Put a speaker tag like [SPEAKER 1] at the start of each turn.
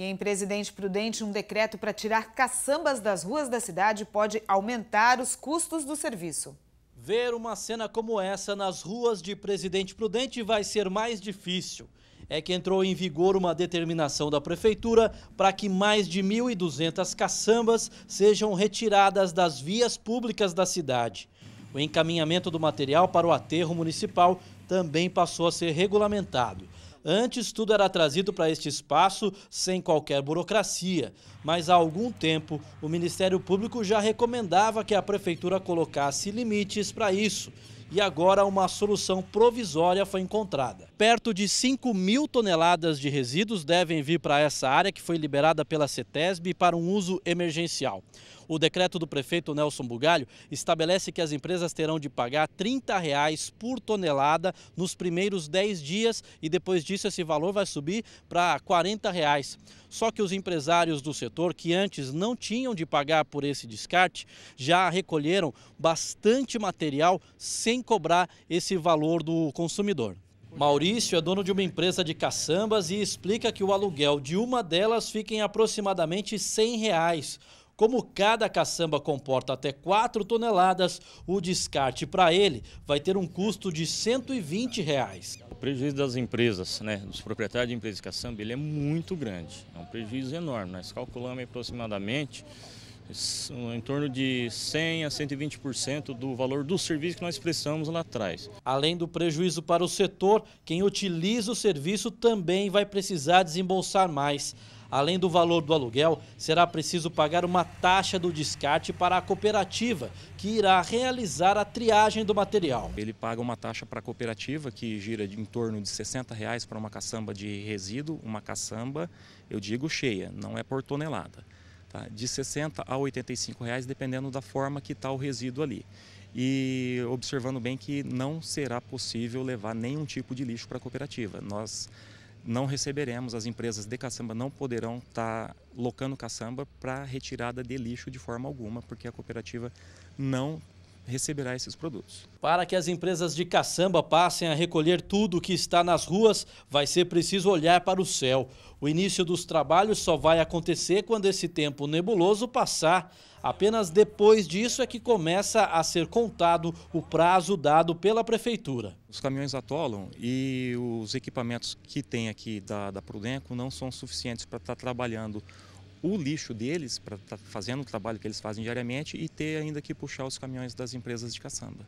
[SPEAKER 1] E em Presidente Prudente, um decreto para tirar caçambas das ruas da cidade pode aumentar os custos do serviço. Ver uma cena como essa nas ruas de Presidente Prudente vai ser mais difícil. É que entrou em vigor uma determinação da prefeitura para que mais de 1.200 caçambas sejam retiradas das vias públicas da cidade. O encaminhamento do material para o aterro municipal também passou a ser regulamentado. Antes, tudo era trazido para este espaço sem qualquer burocracia, mas há algum tempo o Ministério Público já recomendava que a Prefeitura colocasse limites para isso e agora uma solução provisória foi encontrada. Perto de 5 mil toneladas de resíduos devem vir para essa área que foi liberada pela CETESB para um uso emergencial. O decreto do prefeito Nelson Bugalho estabelece que as empresas terão de pagar R$ 30 reais por tonelada nos primeiros 10 dias e depois disso esse valor vai subir para R$ 40. Reais. Só que os empresários do setor que antes não tinham de pagar por esse descarte já recolheram bastante material sem sem cobrar esse valor do consumidor. Maurício é dono de uma empresa de caçambas e explica que o aluguel de uma delas fica em aproximadamente 100 reais. Como cada caçamba comporta até 4 toneladas, o descarte para ele vai ter um custo de 120 reais. O prejuízo das empresas, né, dos proprietários de empresas de caçamba, ele é muito grande. É
[SPEAKER 2] um prejuízo enorme. Nós calculamos aproximadamente em torno de 100
[SPEAKER 1] a 120% do valor do serviço que nós prestamos lá atrás. Além do prejuízo para o setor, quem utiliza o serviço também vai precisar desembolsar mais. Além do valor do aluguel, será preciso pagar uma taxa do descarte para a cooperativa, que irá realizar a triagem do material. Ele paga uma taxa para a cooperativa,
[SPEAKER 2] que gira em torno de 60 reais para uma caçamba de resíduo, uma caçamba, eu digo cheia, não é por tonelada tá? de 60 a 85 reais, dependendo da forma que está o resíduo ali. E observando bem que não será possível levar nenhum tipo de lixo para a cooperativa. Nós não receberemos, as empresas de caçamba não poderão estar tá locando caçamba para retirada de lixo de forma alguma, porque a cooperativa
[SPEAKER 1] não receberá esses produtos. Para que as empresas de caçamba passem a recolher tudo o que está nas ruas, vai ser preciso olhar para o céu. O início dos trabalhos só vai acontecer quando esse tempo nebuloso passar. Apenas depois disso é que começa a ser contado o prazo dado pela prefeitura. Os caminhões
[SPEAKER 2] atolam e os equipamentos que tem aqui da, da Prudenco não são suficientes para estar tá trabalhando o lixo deles para estar tá fazendo o trabalho que eles fazem diariamente e ter ainda que puxar os caminhões das empresas de caçamba.